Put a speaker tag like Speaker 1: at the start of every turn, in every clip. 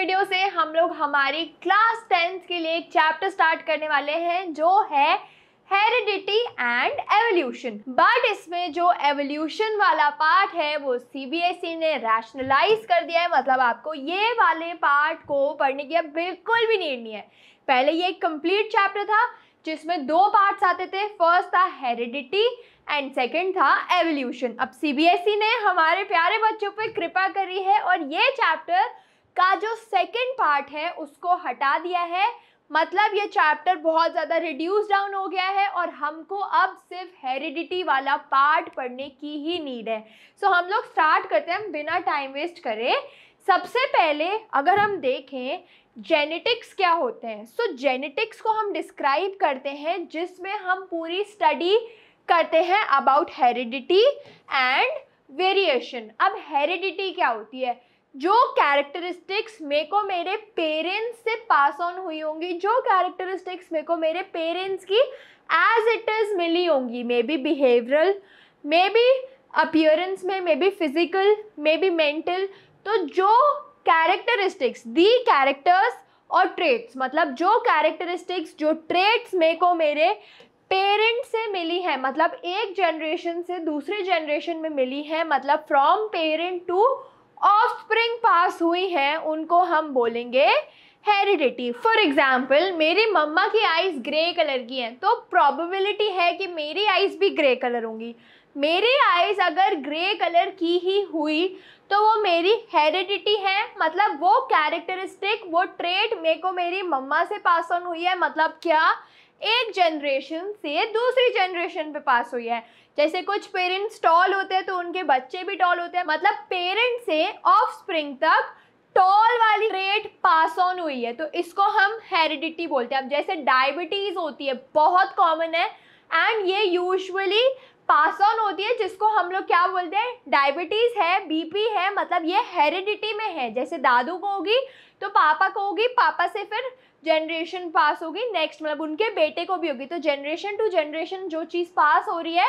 Speaker 1: video से हम लोग हमारी क्लास टेंथ के लिए एक चैप्टर स्टार्ट करने वाले हैं जो है हेरिडिटी एंड एवोल्यूशन बट इसमें जो एवोल्यूशन वाला पार्ट है वो सीबीएसई e ने रैशनलाइज कर दिया है मतलब आपको ये वाले पार्ट को पढ़ने की अब बिल्कुल भी नीड नहीं है पहले ये एक कम्प्लीट चैप्टर था जिसमें दो पार्ट्स आते थे फर्स्ट था हेरिडिटी एंड सेकंड था एवोल्यूशन अब सीबीएसई e ने हमारे प्यारे बच्चों पर कृपा करी है और ये चैप्टर का जो सेकेंड पार्ट है उसको हटा दिया है मतलब ये चैप्टर बहुत ज़्यादा रिड्यूस डाउन हो गया है और हमको अब सिर्फ हेरिडिटी वाला पार्ट पढ़ने की ही नीड है सो so, हम लोग स्टार्ट करते हैं बिना टाइम वेस्ट करें सबसे पहले अगर हम देखें जेनेटिक्स क्या होते हैं सो so, जेनेटिक्स को हम डिस्क्राइब करते हैं जिसमें हम पूरी स्टडी करते हैं अबाउट हेरिडिटी एंड वेरिएशन अब हेरिडिटी क्या होती है जो कैरेक्टरिस्टिक्स मेरे को मेरे पेरेंट्स से पास ऑन हुई होंगी जो कैरेक्टरिस्टिक्स मेरे को मेरे पेरेंट्स की एज इट इज़ मिली होंगी maybe behavioural maybe appearance में maybe physical maybe mental तो जो कैरेक्टरिस्टिक्स दी कैरेक्टर्स और ट्रेट्स मतलब जो कैरेक्टरिस्टिक्स जो ट्रेट्स मेरे को मेरे पेरेंट्स से मिली है मतलब एक जनरेशन से दूसरे जनरेशन में मिली है मतलब from parent to offspring pass हुई हैं उनको हम बोलेंगे हेरिडिटी फॉर एग्जाम्पल मेरी मम्मा की आइज ग्रे कलर की हैं तो प्रॉबिलिटी है कि मेरी आइज भी ग्रे कलर होंगी मेरी आइज अगर ग्रे कलर की ही हुई तो वो मेरी हेरिडिटी है मतलब वो कैरेक्टरिस्टिक वो ट्रेट मेरे को मेरी मम्मा से पास ऑन हुई है मतलब क्या एक जनरेशन से दूसरी जनरेशन पे पास हुई है जैसे कुछ पेरेंट्स टॉल होते हैं तो उनके बच्चे भी टॉल होते हैं मतलब पेरेंट से ऑफ स्प्रिंग तक टॉल वाली रेट पास ऑन हुई है तो इसको हम हेरिडिटी बोलते हैं अब जैसे डायबिटीज़ होती है बहुत कॉमन है एंड ये यूजुअली पास ऑन होती है जिसको हम लोग क्या बोलते हैं डायबिटीज़ है बीपी है मतलब ये हेरिडिटी में है जैसे दादू को होगी तो पापा को होगी पापा से फिर जनरेशन पास होगी नेक्स्ट मतलब उनके बेटे को भी होगी तो जनरेशन टू जनरेशन जो चीज़ पास हो रही है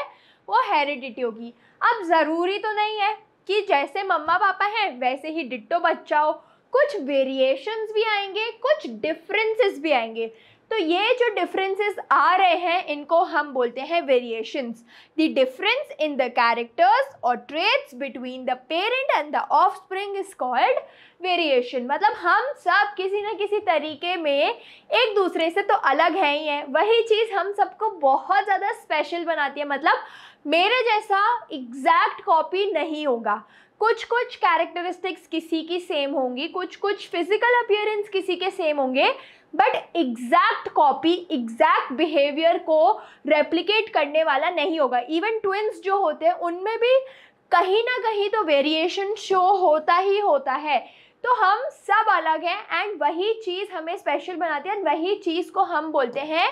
Speaker 1: वो हेरिडिटी होगी अब ज़रूरी तो नहीं है कि जैसे मम्मा पापा हैं वैसे ही डिट्टो बच्चा हो कुछ वेरिएशंस भी आएंगे कुछ डिफरेंसेस भी आएंगे तो ये जो डिफरेंसेस आ रहे हैं इनको हम बोलते हैं variations the difference in the characters और traits between the parent and the offspring is called variation मतलब हम सब किसी न किसी तरीके में एक दूसरे से तो अलग है ही है वही चीज़ हम सबको बहुत ज़्यादा स्पेशल बनाती है मतलब मेरे जैसा एग्जैक्ट कॉपी नहीं होगा कुछ कुछ कैरेक्टरिस्टिक्स किसी की सेम होंगी कुछ कुछ फिजिकल अपियरेंस किसी के सेम होंगे but exact copy exact behaviour को रेप्लीकेट करने वाला नहीं होगा इवन ट्विंस जो होते हैं उनमें भी कहीं ना कहीं तो वेरिएशन शो होता ही होता है तो हम सब अलग हैं एंड वही चीज़ हमें स्पेशल बनाती है एंड वही चीज़ को हम बोलते हैं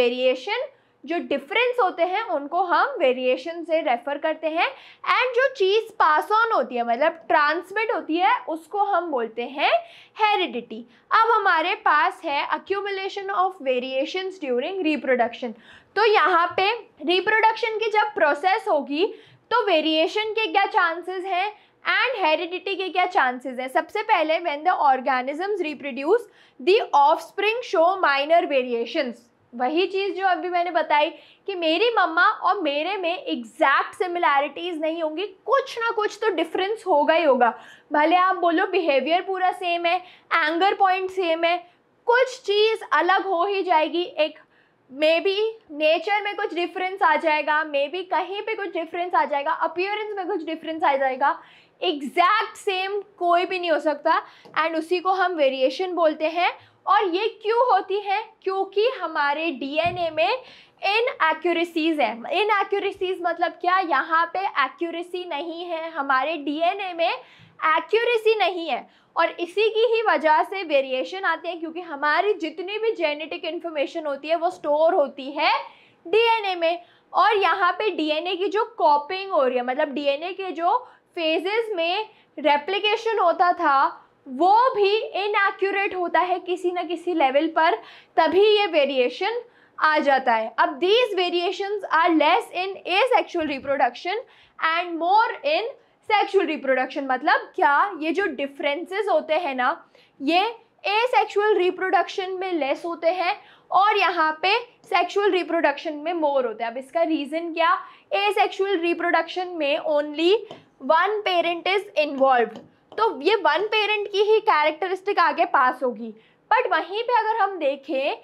Speaker 1: वेरिएशन जो डिफरेंस होते हैं उनको हम वेरिएशन से रेफ़र करते हैं एंड जो चीज़ पास ऑन होती है मतलब ट्रांसमिट होती है उसको हम बोलते हैं हेरिडिटी अब हमारे पास है accumulation of variations during reproduction तो यहाँ पे रिप्रोडक्शन की जब प्रोसेस होगी तो वेरिएशन के क्या चांसेस हैं एंड हेरिडिटी के क्या चांसेस हैं सबसे पहले when the organisms reproduce the offspring show minor variations वही चीज़ जो अभी मैंने बताई कि मेरी मम्मा और मेरे में एग्जैक्ट सिमिलैरिटीज़ नहीं होंगी कुछ ना कुछ तो डिफरेंस होगा ही होगा भले आप बोलो बिहेवियर पूरा सेम है एंगर पॉइंट सेम है कुछ चीज़ अलग हो ही जाएगी एक मे बी नेचर में कुछ डिफरेंस आ जाएगा मे बी कहीं पे कुछ डिफरेंस आ जाएगा अपियरेंस में कुछ डिफरेंस आ जाएगा एग्जैक्ट सेम कोई भी नहीं हो सकता एंड उसी को हम वेरिएशन बोलते हैं और ये क्यों होती है क्योंकि हमारे डीएनए में इन एक्यूरेसीज़ है इन एक्यूरेसीज़ मतलब क्या यहाँ पे एक्यूरेसी नहीं है हमारे डीएनए में एक्यूरेसी नहीं है और इसी की ही वजह से वेरिएशन आते हैं क्योंकि हमारी जितनी भी जेनेटिक इन्फॉर्मेशन होती है वो स्टोर होती है डीएनए में और यहाँ पे डीएनए की जो कॉपिंग हो रही है मतलब डीएनए के जो फेजेस में रेप्लिकेशन होता था वो भी इनएक्यूरेट होता है किसी न किसी लेवल पर तभी ये वेरिएशन आ जाता है अब these variation are less in asexual reproduction and more in sexual reproduction मतलब क्या ये जो डिफरेंसेस होते हैं ना ये ए सेक्शुअल रिप्रोडक्शन में लेस होते हैं और यहाँ पे सेक्शुअल रिप्रोडक्शन में मोर होते हैं अब इसका रीज़न क्या ए सेक्शुअल रिप्रोडक्शन में only one parent is involve तो ये वन पेरेंट की ही कैरेक्टरिस्टिक आगे पास होगी बट वहीं पे अगर हम देखें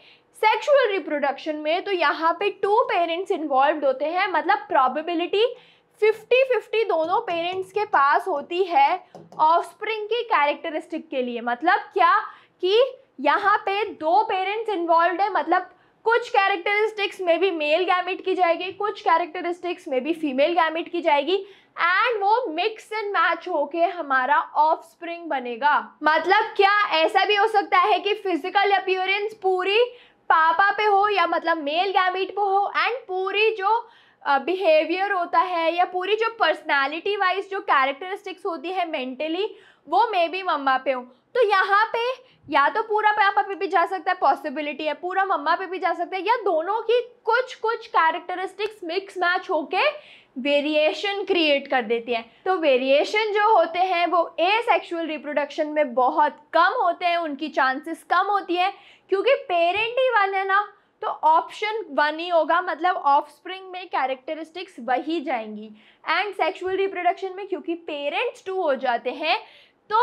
Speaker 1: सेक्सुअल रिप्रोडक्शन में तो यहाँ पे टू पेरेंट्स इन्वॉल्व होते हैं मतलब प्रॉबिबिलिटी फिफ्टी फिफ्टी दोनों पेरेंट्स के पास होती है ऑफस्प्रिंग की कैरेक्टरिस्टिक के लिए मतलब क्या कि यहाँ पे दो पेरेंट्स इन्वॉल्व है मतलब कुछ कैरेक्टरिस्टिक्स में भी मेल गैमिट की जाएगी कुछ कैरेक्टरिस्टिक्स में भी फीमेल गैमिट की जाएगी एंड वो मिक्स एंड मैच होके हमारा ऑफ स्प्रिंग बनेगा मतलब क्या ऐसा भी हो सकता है कि फिजिकल अपियरेंस पूरी पापा पे हो या मतलब मेल गैमिट पे हो एंड पूरी जो बिहेवियर uh, होता है या पूरी जो पर्सनालिटी वाइज जो कैरेक्टरिस्टिक्स होती है मेंटली वो मे बी मम्मा पे हो तो यहाँ पे या तो पूरा पापा पे भी जा सकता है पॉसिबिलिटी है पूरा मम्मा पे भी जा सकता है या दोनों की कुछ कुछ कैरेक्टरिस्टिक्स मिक्स मैच होके वेरिएशन क्रिएट कर देती है तो वेरिएशन जो होते हैं वो ए सेक्शुअल रिप्रोडक्शन में बहुत कम होते हैं उनकी चांसेस कम होती है क्योंकि पेरेंट ही वन है ना तो ऑप्शन वन ही होगा मतलब ऑफस्प्रिंग में कैरेक्टरिस्टिक्स वही जाएंगी एंड सेक्शुअल रिप्रोडक्शन में क्योंकि पेरेंट्स टू हो जाते हैं तो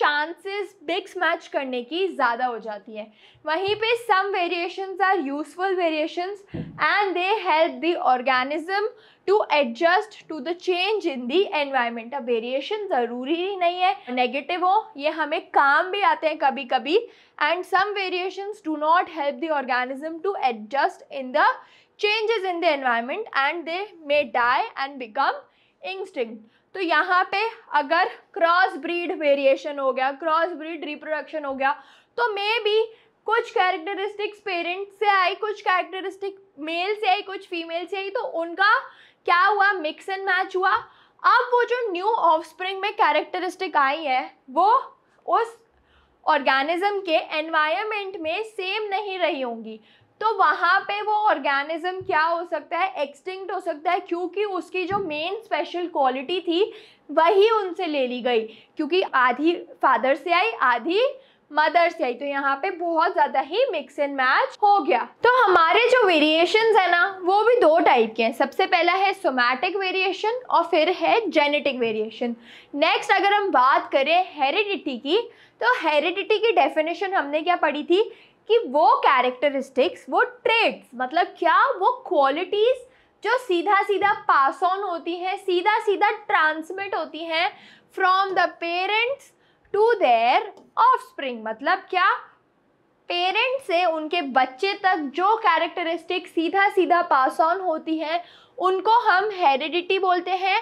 Speaker 1: चांसेस बिग्स मैच करने की ज़्यादा हो जाती है वहीं पे some variations are useful variations and they help the organism to adjust to the change in the environment अब वेरिएशन ज़रूरी ही नहीं है नेगेटिव हो ये हमें काम भी आते हैं कभी कभी and some variations do not help the organism to adjust in the changes in the environment and they may die and become extinct तो यहाँ पे अगर क्रॉस ब्रीड वेरिएशन हो गया क्रॉस ब्रीड रिप्रोडक्शन हो गया तो मे बी कुछ कैरेक्टरिस्टिक्स पेरेंट से आई कुछ कैरेक्टरिस्टिक मेल से आई कुछ फीमेल से आई तो उनका क्या हुआ मिक्स एंड मैच हुआ अब वो जो न्यू ऑफस्प्रिंग में कैरेक्टरिस्टिक आई है वो उस ऑर्गेनिज्म के एनवायरमेंट में सेम नहीं रही होंगी तो वहाँ पे वो ऑर्गेनिज्म क्या हो सकता है एक्सटिंक्ट हो सकता है क्योंकि उसकी जो मेन स्पेशल क्वालिटी थी वही उनसे ले ली गई क्योंकि आधी फादर से आई आधी मदर से आई तो यहाँ पे बहुत ज़्यादा ही मिक्स एंड मैच हो गया तो हमारे जो वेरिएशन है ना वो भी दो टाइप के हैं सबसे पहला है सोमैटिक वेरिएशन और फिर है जेनेटिक वेरिएशन नेक्स्ट अगर हम बात करें हेरिडिटी की तो हेरिडिटी की डेफिनेशन हमने क्या पढ़ी थी कि वो कैरेक्टरिस्टिक्स वो ट्रेड्स मतलब क्या वो क्वालिटीज़ जो सीधा सीधा पास ऑन होती हैं सीधा सीधा ट्रांसमिट होती हैं from the parents to their offspring मतलब क्या पेरेंट्स से उनके बच्चे तक जो कैरेक्टरिस्टिक्स सीधा सीधा पास ऑन होती हैं उनको हम हेरिडिटी बोलते हैं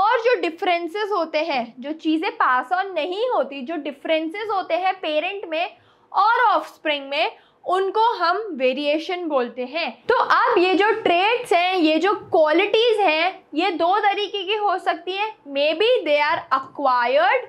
Speaker 1: और जो डिफरेंसेस होते हैं जो चीज़ें पास ऑन नहीं होती जो डिफरेंसेस होते हैं पेरेंट में और ऑफस्प्रिंग में उनको हम वेरिएशन बोलते हैं तो अब ये जो ट्रेड्स हैं ये जो क्वालिटीज़ हैं ये दो तरीके की हो सकती है maybe they are acquired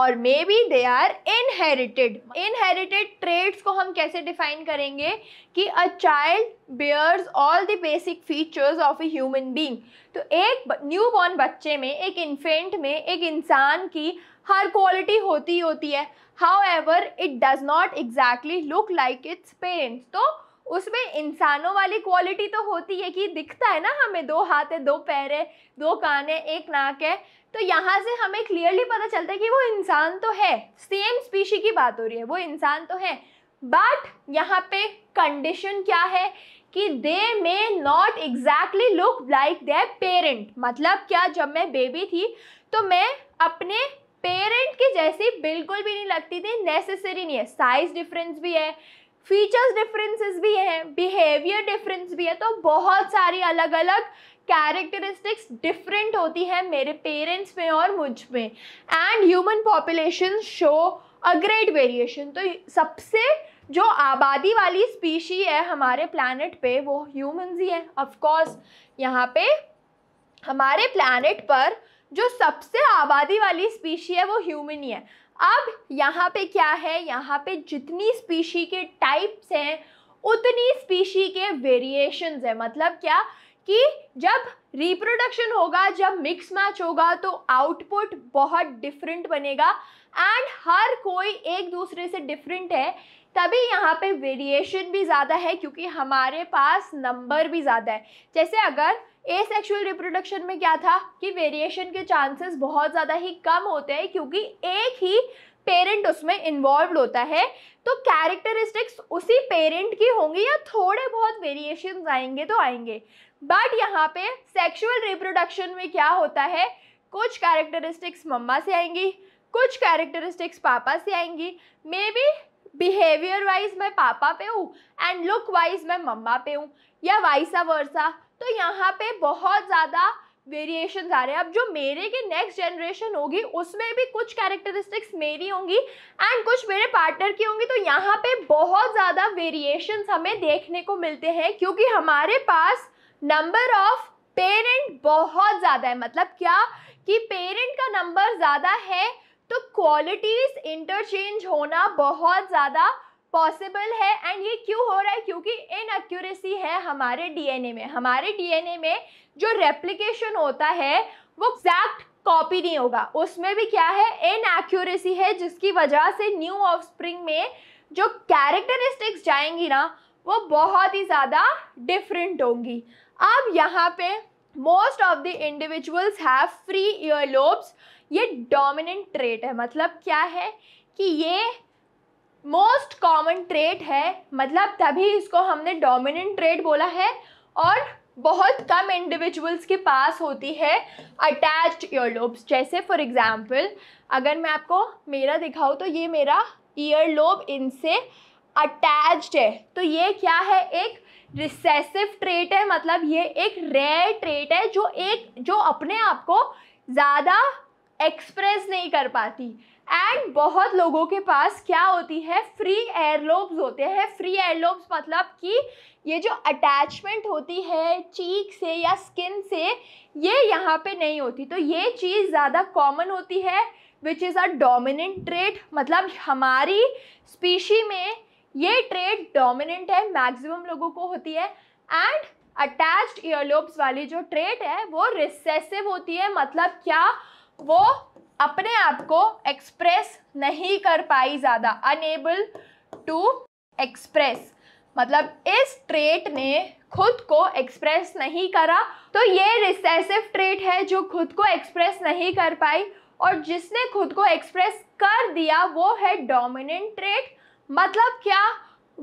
Speaker 1: और maybe they are inherited inherited traits को हम कैसे डिफाइन करेंगे कि a child bears all the basic features of a human being तो एक न्यू बॉर्न बच्चे में एक इन्फेंट में एक इंसान की हर क्वालिटी होती होती है however it does not exactly look like its parents तो उसमें इंसानों वाली क्वालिटी तो होती है कि दिखता है ना हमें दो हाथ है दो पैर है दो कान है एक नाक है तो यहाँ से हमें क्लियरली पता चलता है कि वो इंसान तो है सेम स्पीशी की बात हो रही है वो इंसान तो है बट यहाँ पे कंडीशन क्या है कि they may not exactly look like their parent मतलब क्या जब मैं बेबी थी तो मैं अपने पेरेंट की जैसी बिल्कुल भी नहीं लगती थी नेसेसरी नहीं है साइज डिफरेंस भी है फीचर्स डिफरेंसेस भी हैं बिहेवियर डिफरेंस भी है तो बहुत सारी अलग अलग कैरेक्टरिस्टिक्स डिफरेंट होती हैं मेरे पेरेंट्स में और मुझ में and human population show a great variation तो सबसे जो आबादी वाली स्पीशी है हमारे प्लानट पे वो ह्यूमन्स ही हैं ऑफकोर्स यहाँ पे हमारे प्लानट पर जो सबसे आबादी वाली स्पीशी है वो ह्यूमन ही है अब यहाँ पे क्या है यहाँ पे जितनी स्पीशी के टाइप्स हैं उतनी स्पीशी के वेरिएशंस है मतलब क्या कि जब रिप्रोडक्शन होगा जब मिक्स मैच होगा तो आउटपुट बहुत डिफरेंट बनेगा एंड हर कोई एक दूसरे से डिफरेंट है तभी यहाँ पे वेरिएशन भी ज़्यादा है क्योंकि हमारे पास नंबर भी ज़्यादा है जैसे अगर ए सेक्शुअल रिप्रोडक्शन में क्या था कि वेरिएशन के चांसेस बहुत ज़्यादा ही कम होते हैं क्योंकि एक ही पेरेंट उसमें इन्वॉल्व होता है तो कैरेक्टरिस्टिक्स उसी पेरेंट की होंगी या थोड़े बहुत वेरिएशन आएंगे तो आएंगे बट यहाँ पे सेक्शुअल रिप्रोडक्शन में क्या होता है कुछ कैरेक्टरिस्टिक्स मम्मा से आएंगी कुछ कैरेक्टरिस्टिक्स पापा से आएंगी मे बी बिहेवियर वाइज मैं पापा पे हूँ एंड लुक वाइज मैं मम्मा पे हूँ या वाइसा वर्सा तो यहाँ पे बहुत ज़्यादा वेरिएशन आ रहे हैं अब जो मेरे की नेक्स्ट जनरेशन होगी उसमें भी कुछ कैरेक्टरिस्टिक्स मेरी होंगी एंड कुछ मेरे पार्टनर की होंगी तो यहाँ पे बहुत ज़्यादा वेरिएशन हमें देखने को मिलते हैं क्योंकि हमारे पास नंबर ऑफ पेरेंट बहुत ज़्यादा है मतलब क्या कि पेरेंट का नंबर ज़्यादा है तो क्वालिटीज़ इंटरचेंज होना बहुत ज़्यादा पॉसिबल है एंड ये क्यों हो रहा है क्योंकि एक्यूरेसी है हमारे डीएनए में हमारे डीएनए में जो रेप्लिकेशन होता है वो एग्जैक्ट कॉपी नहीं होगा उसमें भी क्या है इन एक्यूरेसी है जिसकी वजह से न्यू ऑफस्प्रिंग में जो कैरेक्टरिस्टिक्स जाएंगी ना वो बहुत ही ज़्यादा डिफरेंट होंगी अब यहाँ पे most of the individuals have free ear lobes ये डोमिनेंट ट्रेट है मतलब क्या है कि ये मोस्ट कॉमन ट्रेट है मतलब तभी इसको हमने डोमिनेंट ट्रेड बोला है और बहुत कम इंडिविजुअल्स के पास होती है अटैच्ड ईयर लोब्स जैसे फॉर एग्जांपल अगर मैं आपको मेरा दिखाऊँ तो ये मेरा ईयर लोब इनसे अटैच्ड है तो ये क्या है एक रिसेसिव ट्रेट है मतलब ये एक रेयर ट्रेट है जो एक जो अपने आप को ज़्यादा एक्सप्रेस नहीं कर पाती एंड बहुत लोगों के पास क्या होती है फ्री एयरलोब्स होते हैं फ्री एयरलोब्स मतलब कि ये जो अटैचमेंट होती है चीक से या स्किन से ये यहाँ पे नहीं होती तो ये चीज़ ज़्यादा कॉमन होती है which is a dominant trait मतलब हमारी स्पीशी में ये ट्रेड डोमिनेंट है मैक्सिमम लोगों को होती है एंड अटैच्ड ईयरलोब्स वाली जो ट्रेड है वो रिसेसिव होती है मतलब क्या वो अपने आप को एक्सप्रेस नहीं कर पाई ज़्यादा अनएबल टू एक्सप्रेस मतलब इस ट्रेट ने खुद को एक्सप्रेस नहीं करा तो ये रिसेसिव ट्रेट है जो खुद को एक्सप्रेस नहीं कर पाई और जिसने खुद को एक्सप्रेस कर दिया वो है डोमिनेंट ट्रेट मतलब क्या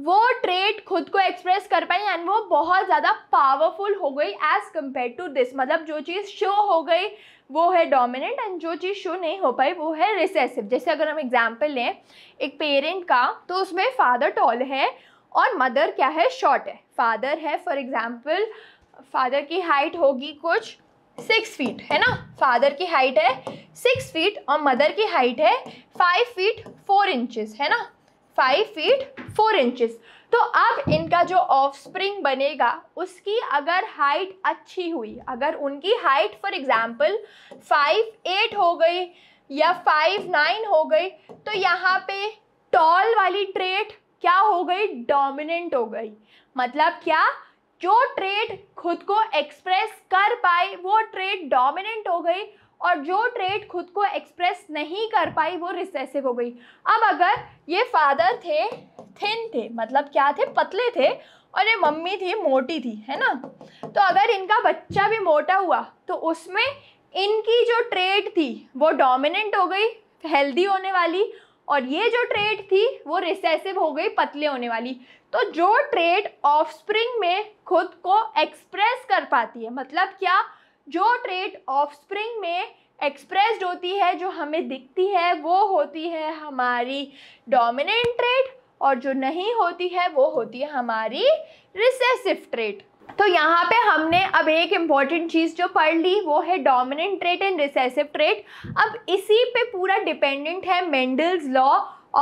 Speaker 1: वो ट्रेड खुद को एक्सप्रेस कर पाई एंड वो बहुत ज़्यादा पावरफुल हो गई एज़ कम्पेयर टू दिस मतलब जो चीज़ शो हो गई वो है डोमिनेंट एंड जो चीज़ शो नहीं हो पाई वो है रिसेसिव जैसे अगर हम एग्जाम्पल लें एक पेरेंट का तो उसमें फादर टॉल है और मदर क्या है शॉर्ट है फादर है फॉर एग्ज़ाम्पल फादर की हाइट होगी कुछ सिक्स फीट है ना फादर की हाइट है सिक्स फीट और मदर की हाइट है फाइव फीट फोर इंचेस है ना फाइव फीट फोर इंचेस तो अब इनका जो ऑफ स्प्रिंग बनेगा उसकी अगर हाइट अच्छी हुई अगर उनकी height for example five eight हो गई या फाइव नाइन हो गई तो यहाँ पे टॉल वाली ट्रेट क्या हो गई डोमिनेंट हो गई मतलब क्या जो ट्रेड खुद को एक्सप्रेस कर पाए वो ट्रेड डोमिनेंट हो गई और जो ट्रेड खुद को एक्सप्रेस नहीं कर पाई वो रिसेसिव हो गई अब अगर ये फादर थे थिन थे मतलब क्या थे पतले थे और ये मम्मी थी मोटी थी है ना तो अगर इनका बच्चा भी मोटा हुआ तो उसमें इनकी जो ट्रेड थी वो डोमिनेंट हो गई हेल्दी होने वाली और ये जो ट्रेड थी वो रिसेसिव हो गई पतले होने वाली तो जो ट्रेड ऑफस्प्रिंग में खुद को एक्सप्रेस कर पाती है मतलब क्या जो ट्रेट ऑफ स्प्रिंग में एक्सप्रेस्ड होती है जो हमें दिखती है वो होती है हमारी डोमिनेंट ट्रेट और जो नहीं होती है वो होती है हमारी रिसेसिव ट्रेट तो यहाँ पे हमने अब एक इम्पॉर्टेंट चीज़ जो पढ़ ली वो है dominant trait and recessive trait अब इसी पे पूरा डिपेंडेंट है Mendel's law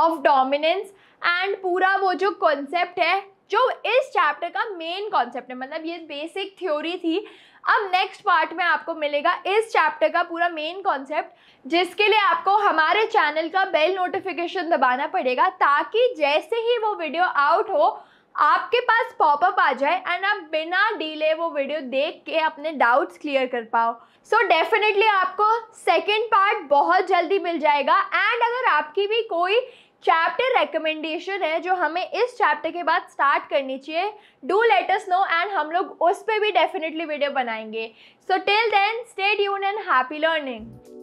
Speaker 1: of dominance and पूरा वो जो कॉन्सेप्ट है जो इस चैप्टर का मेन कॉन्सेप्ट है मतलब ये बेसिक थ्योरी थी अब नेक्स्ट पार्ट में आपको मिलेगा इस चैप्टर का पूरा मेन कॉन्सेप्ट जिसके लिए आपको हमारे चैनल का बेल नोटिफिकेशन दबाना पड़ेगा ताकि जैसे ही वो वीडियो आउट हो आपके पास पॉपअप आ जाए एंड आप बिना डिले वो वीडियो देख के अपने डाउट्स क्लियर कर पाओ सो so डेफिनेटली आपको सेकेंड पार्ट बहुत जल्दी मिल जाएगा एंड अगर आपकी भी कोई चैप्टर रिकमेंडेशन है जो हमें इस चैप्टर के बाद स्टार्ट करनी चाहिए do let us know and हम लोग उस पर भी डेफिनेटली वीडियो बनाएंगे so till then stay tune and happy learning